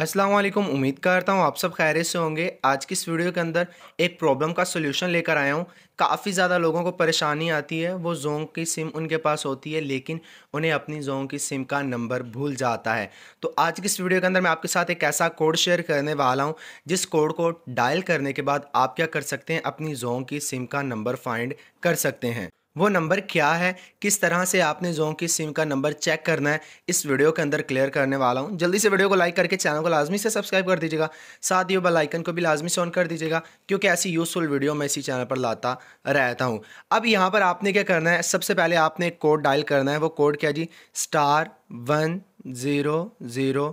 अस्सलाम वालेकुम उम्मीद करता हूँ आप सब खैर से होंगे आज की इस वीडियो के अंदर एक प्रॉब्लम का सोल्यूशन लेकर आया हूँ काफ़ी ज़्यादा लोगों को परेशानी आती है वो जोंग की सिम उनके पास होती है लेकिन उन्हें अपनी जोंग की सिम का नंबर भूल जाता है तो आज की इस वीडियो के अंदर मैं आपके साथ एक ऐसा कोड शेयर करने वाला हूँ जिस कोड को डायल करने के बाद आप क्या कर सकते हैं अपनी जोंग की सिम का नंबर फाइंड कर सकते हैं वो नंबर क्या है किस तरह से आपने जो की सिम का नंबर चेक करना है इस वीडियो के अंदर क्लियर करने वाला हूँ जल्दी से वीडियो को लाइक करके चैनल को लाजमी से सब्सक्राइब कर दीजिएगा साथ ही बेल आइकन को भी लाजमी से ऑन कर दीजिएगा क्योंकि ऐसी यूज़फुल वीडियो मैं इसी चैनल पर लाता रहता हूँ अब यहाँ पर आपने क्या करना है सबसे पहले आपने एक कोड डायल करना है वो कोड क्या जी star one zero zero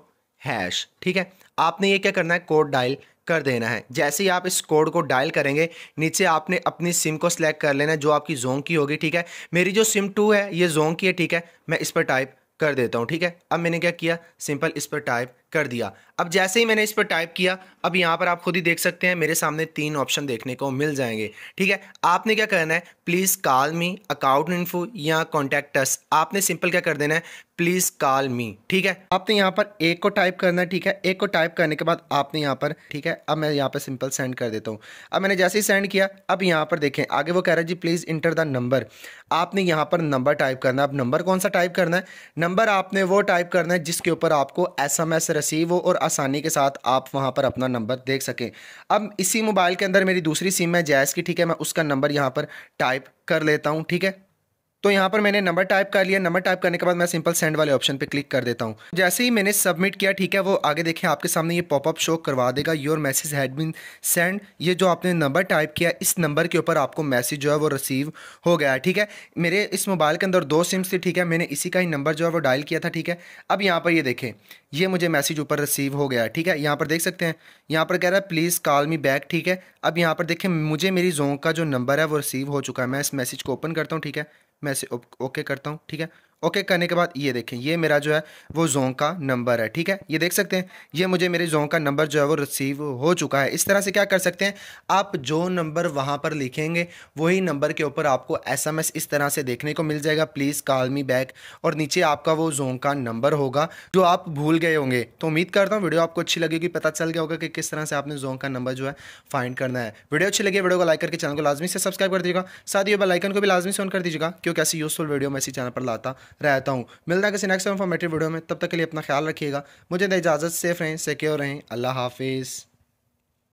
hash ठीक है आपने ये क्या करना है कोड डायल कर देना है जैसे ही आप इस कोड को डायल करेंगे नीचे आपने अपनी सिम को सिलेक्ट कर लेना है जो आपकी जोंग की होगी ठीक है मेरी जो सिम टू है ये जोंग की है ठीक है मैं इस पर टाइप कर देता हूँ ठीक है अब मैंने क्या किया सिंपल इस पर टाइप कर दिया अब जैसे ही मैंने इस पर टाइप किया अब यहाँ पर आप खुद ही देख सकते हैं मेरे सामने तीन ऑप्शन देखने को मिल जाएंगे ठीक है आपने क्या करना है please call me account info या कॉन्टैक्ट अस आपने सिंपल क्या कर देना है प्लीज़ कॉल मी ठीक है आपने यहाँ पर एक को टाइप करना है ठीक है एक को टाइप करने के बाद आपने यहाँ पर ठीक है अब मैं यहाँ पर सिंपल सेंड कर देता हूँ अब मैंने जैसे ही सेंड किया अब यहाँ पर देखें आगे वो कह रहा है जी प्लीज़ इंटर द नंबर आपने यहाँ पर नंबर टाइप करना है अब नंबर कौन सा टाइप करना है नंबर आपने वो टाइप करना है जिसके ऊपर आपको एस एम एस रिसीव हो और आसानी के साथ आप वहाँ पर अपना नंबर देख सकें अब इसी मोबाइल के अंदर मेरी दूसरी सिम है जैस की ठीक है मैं उसका नंबर यहाँ पर टाइप कर लेता हूँ ठीक है तो यहाँ पर मैंने नंबर टाइप कर लिया नंबर टाइप करने के बाद मैं सिंपल सेंड वाले ऑप्शन पर क्लिक कर देता हूँ जैसे ही मैंने सबमिट किया ठीक है वो आगे देखें आपके सामने ये पॉपअप शो करवा देगा your message had been sent ये जो आपने नंबर टाइप किया इस नंबर के ऊपर आपको मैसेज जो है वो रिसीव हो गया है ठीक है मेरे इस मोबाइल के अंदर दो सिम्स थी ठीक है मैंने इसी का ही नंबर जो है वो डायल किया था ठीक है अब यहाँ पर ये देखें ये मुझे मैसेज ऊपर रिसीव हो गया ठीक है यहाँ पर देख सकते हैं यहाँ पर कह रहा है प्लीज़ कॉल मी बैक ठीक है अब यहाँ पर देखें मुझे मेरी जोंक का जो नंबर है वो रिसीव हो चुका है मैं इस मैसेज को ओपन करता हूँ ठीक है मैं इसे ओके करता हूँ ठीक है ओके okay, करने के बाद ये देखें ये मेरा जो है वो जोंग का नंबर है ठीक है ये देख सकते हैं ये मुझे मेरे जोंग का नंबर जो है वो रिसीव हो चुका है इस तरह से क्या कर सकते हैं आप जो नंबर वहाँ पर लिखेंगे वही नंबर के ऊपर आपको एसएमएस इस तरह से देखने को मिल जाएगा प्लीज़ कॉल मी बैक और नीचे आपका वो जोंग का नंबर होगा जो आप भूल गए होंगे तो उम्मीद करता हूँ वीडियो आपको अच्छी लगेगी पता चल गया होगा कि किस तरह से आपने जोंग का नंबर जो है फाइंड करना है वीडियो अच्छी लगी वीडियो को लाइक करके चैनल को लाजमी से सब्सक्राइब कर दीजिएगा साथ ही बेलाइकन को भी लाजमी से ऑन कर दीजिएगा क्योंकि ऐसी यूजफुल वीडियो मैं इसी चैनल पर लाता रहता हूँ मिलता है किसी नेक्स्ट इन्फॉर्मेटिव वीडियो में तब तक के लिए अपना ख्याल रखिएगा मुझे तो इजाज़त सेफ रहें सिक्योर रहें अल्लाह हाफिज़